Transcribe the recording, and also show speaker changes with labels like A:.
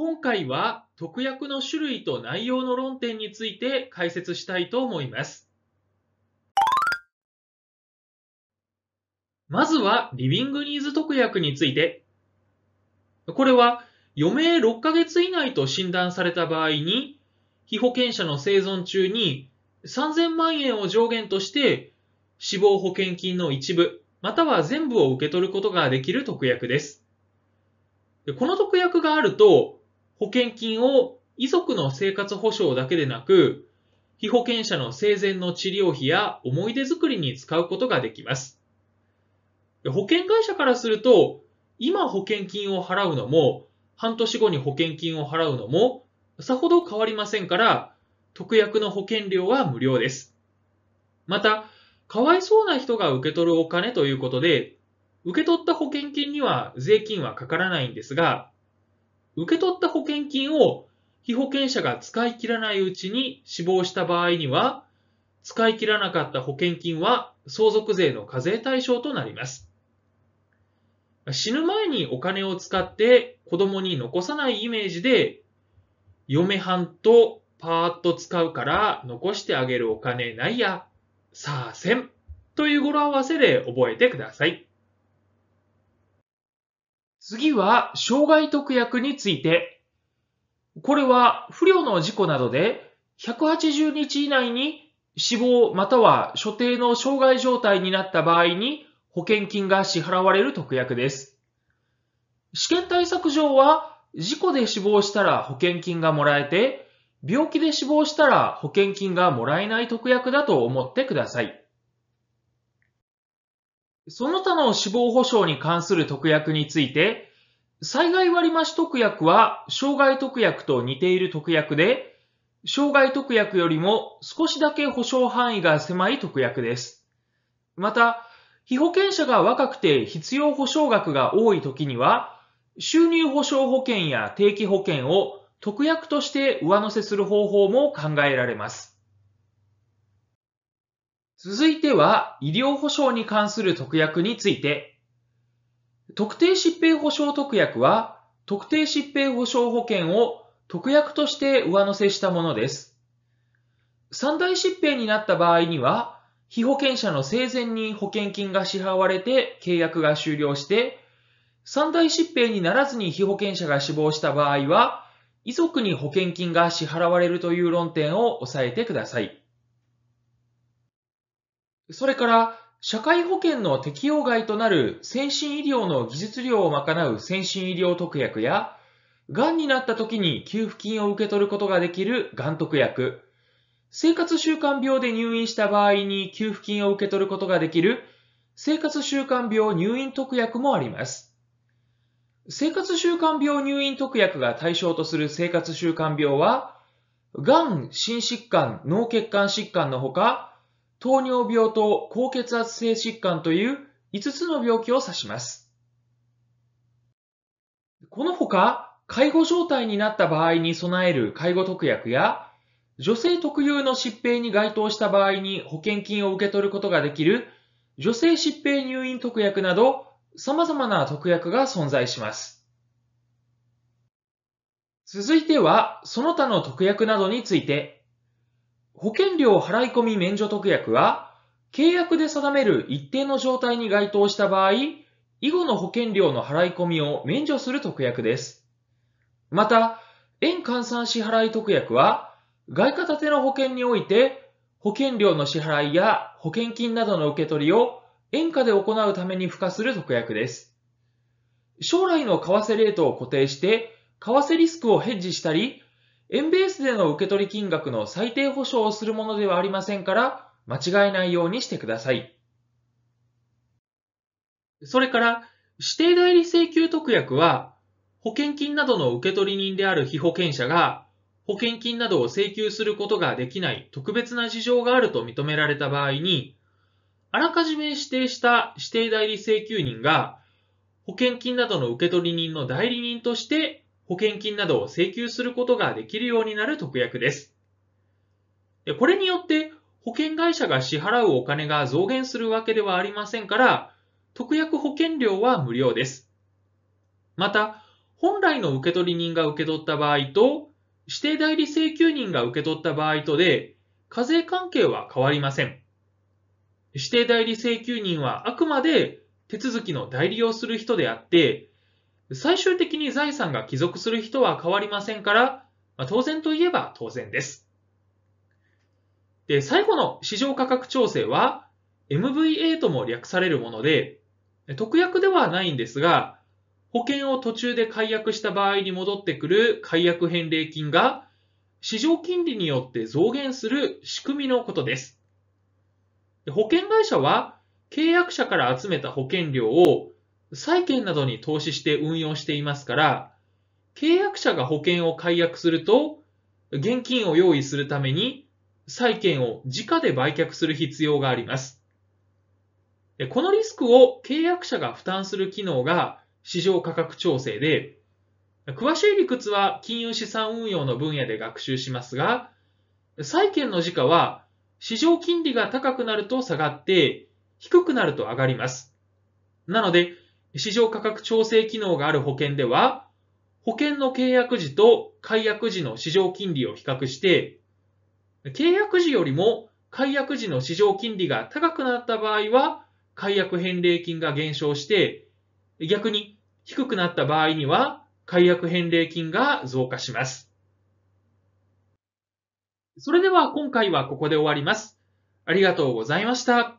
A: 今回は特約の種類と内容の論点について解説したいと思います。まずはリビングニーズ特約について。これは余命6ヶ月以内と診断された場合に、被保険者の生存中に3000万円を上限として死亡保険金の一部、または全部を受け取ることができる特約です。この特約があると、保険金を遺族の生活保障だけでなく、被保険者の生前の治療費や思い出作りに使うことができます。保険会社からすると、今保険金を払うのも、半年後に保険金を払うのも、さほど変わりませんから、特約の保険料は無料です。また、かわいそうな人が受け取るお金ということで、受け取った保険金には税金はかからないんですが、受け取った保険金を被保険者が使い切らないうちに死亡した場合には、使い切らなかった保険金は相続税の課税対象となります。死ぬ前にお金を使って子供に残さないイメージで、嫁はんとパーッと使うから残してあげるお金ないや、さあせんという語呂合わせで覚えてください。次は、障害特約について。これは、不慮の事故などで、180日以内に死亡または所定の障害状態になった場合に保険金が支払われる特約です。試験対策上は、事故で死亡したら保険金がもらえて、病気で死亡したら保険金がもらえない特約だと思ってください。その他の死亡保障に関する特約について、災害割増特約は障害特約と似ている特約で、障害特約よりも少しだけ保障範囲が狭い特約です。また、被保険者が若くて必要保障額が多い時には、収入保障保険や定期保険を特約として上乗せする方法も考えられます。続いては医療保障に関する特約について。特定疾病保障特約は特定疾病保障保険を特約として上乗せしたものです。三大疾病になった場合には、被保険者の生前に保険金が支払われて契約が終了して、三大疾病にならずに被保険者が死亡した場合は、遺族に保険金が支払われるという論点を押さえてください。それから、社会保険の適用外となる先進医療の技術料を賄う先進医療特約や、癌になった時に給付金を受け取ることができる癌特約、生活習慣病で入院した場合に給付金を受け取ることができる生活習慣病入院特約もあります。生活習慣病入院特約が対象とする生活習慣病は、癌、心疾患、脳血管疾患のほか、糖尿病と高血圧性疾患という5つの病気を指します。このほか、介護状態になった場合に備える介護特約や、女性特有の疾病に該当した場合に保険金を受け取ることができる女性疾病入院特約など様々な特約が存在します。続いてはその他の特約などについて保険料払込免除特約は、契約で定める一定の状態に該当した場合、以後の保険料の払い込みを免除する特約です。また、円換算支払い特約は、外貨建ての保険において、保険料の支払いや保険金などの受け取りを円価で行うために付加する特約です。将来の為替レートを固定して、為替リスクをヘッジしたり、円ベースでの受取金額の最低保証をするものではありませんから、間違えないようにしてください。それから、指定代理請求特約は、保険金などの受取人である被保険者が、保険金などを請求することができない特別な事情があると認められた場合に、あらかじめ指定した指定代理請求人が、保険金などの受取人の代理人として保険金などを請求することができるようになる特約です。これによって保険会社が支払うお金が増減するわけではありませんから、特約保険料は無料です。また、本来の受取人が受け取った場合と、指定代理請求人が受け取った場合とで、課税関係は変わりません。指定代理請求人はあくまで手続きの代理をする人であって、最終的に財産が帰属する人は変わりませんから、まあ、当然といえば当然です。で、最後の市場価格調整は MVA とも略されるもので、特約ではないんですが、保険を途中で解約した場合に戻ってくる解約返礼金が市場金利によって増減する仕組みのことです。保険会社は契約者から集めた保険料を債券などに投資して運用していますから、契約者が保険を解約すると、現金を用意するために債券を直で売却する必要があります。このリスクを契約者が負担する機能が市場価格調整で、詳しい理屈は金融資産運用の分野で学習しますが、債券の時価は市場金利が高くなると下がって、低くなると上がります。なので、市場価格調整機能がある保険では、保険の契約時と解約時の市場金利を比較して、契約時よりも解約時の市場金利が高くなった場合は、解約返礼金が減少して、逆に低くなった場合には、解約返礼金が増加します。それでは今回はここで終わります。ありがとうございました。